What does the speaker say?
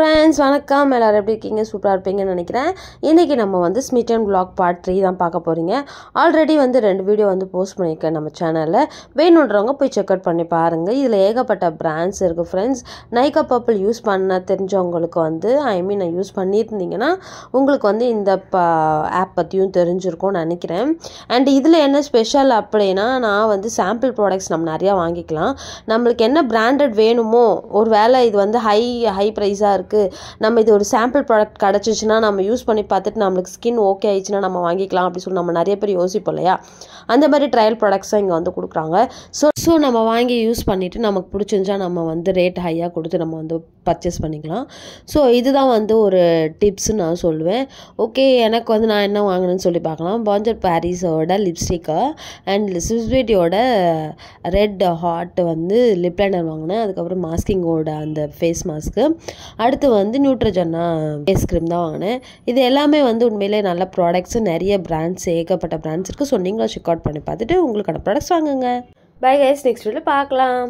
friends வணக்கம் எல்லோரும் எப்படி இருக்கீங்க சூப்பராக இருப்பீங்கன்னு நினைக்கிறேன் இன்றைக்கி நம்ம வந்து Smith and Black part three தான் பார்க்க போகிறீங்க ஆல்ரெடி வந்து ரெண்டு வீடியோ வந்து போஸ்ட் பண்ணியிருக்கேன் நம்ம சேனலில் வேணுன்றவங்க போய் செக் அவுட் பண்ணி பாருங்கள் இதில் ஏகப்பட்ட பிராண்ட்ஸ் இருக்குது ஃப்ரெண்ட்ஸ் நைக்கா பர்பிள் யூஸ் பண்ண தெரிஞ்சவங்களுக்கு வந்து ஐ மீன் நான் யூஸ் பண்ணியிருந்தீங்கன்னா உங்களுக்கு வந்து இந்த ப ஆப் பற்றியும் தெரிஞ்சிருக்கும்னு நினைக்கிறேன் அண்ட் இதில் என்ன ஸ்பெஷல் அப்படின்னா நான் வந்து சாம்பிள் ப்ராடக்ட்ஸ் நம்ம நிறையா வாங்கிக்கலாம் நம்மளுக்கு என்ன பிராண்டட் வேணுமோ ஒரு வேளை இது வந்து ஹை ஹை ப்ரைஸாக இருக்குது இருக்குது நம்ம இது ஒரு சாம்பிள் ப்ராடக்ட் கிடச்சிச்சுன்னா நம்ம யூஸ் பண்ணி பார்த்துட்டு நம்மளுக்கு ஸ்கின் ஓகே ஆயிடுச்சுன்னா நம்ம வாங்கிக்கலாம் அப்படின்னு சொல்லி நம்ம நிறைய பேர் யோசிப்போம் இல்லையா அந்த மாதிரி ட்ரையல் ப்ராடக்ட்ஸாக இங்கே வந்து கொடுக்குறாங்க ஸோ ஸோ நம்ம வாங்கி யூஸ் பண்ணிவிட்டு நமக்கு பிடிச்சிருந்தா நம்ம வந்து ரேட் ஹையாக கொடுத்து நம்ம வந்து பர்ச்சேஸ் பண்ணிக்கலாம் ஸோ இதுதான் வந்து ஒரு டிப்ஸ் நான் சொல்லுவேன் ஓகே எனக்கு வந்து நான் என்ன வாங்கினேன்னு சொல்லி பார்க்கலாம் பாஞ்சர் பாரிஸோட லிப்ஸ்டிக்கை அண்ட் ஸ்விஸ்பீட்டியோட ரெட் ஹாட் வந்து லிப் லைனர் வாங்கினேன் அதுக்கப்புறம் மாஸ்கிங்கோட அந்த ஃபேஸ் மாஸ்க்கு அடுத்து அடுத்து வந்து நியூட்ரஜன்னா ஃபேஸ் க்ரீம் தான் வாங்கினேன் இது எல்லாமே வந்து உண்மையிலே நல்ல ப்ராடக்ட்ஸு நிறைய பிராண்ட்ஸ் ஏகப்பட்ட பிராண்ட்ஸ் இருக்குது ஸோ நீங்களும் செக் அவுட் பண்ணி பார்த்துட்டு உங்களுக்கான ப்ராடக்ட்ஸ் வாங்குங்க பை கைஸ் நெக்ஸ்ட் வீடியோ பார்க்கலாம்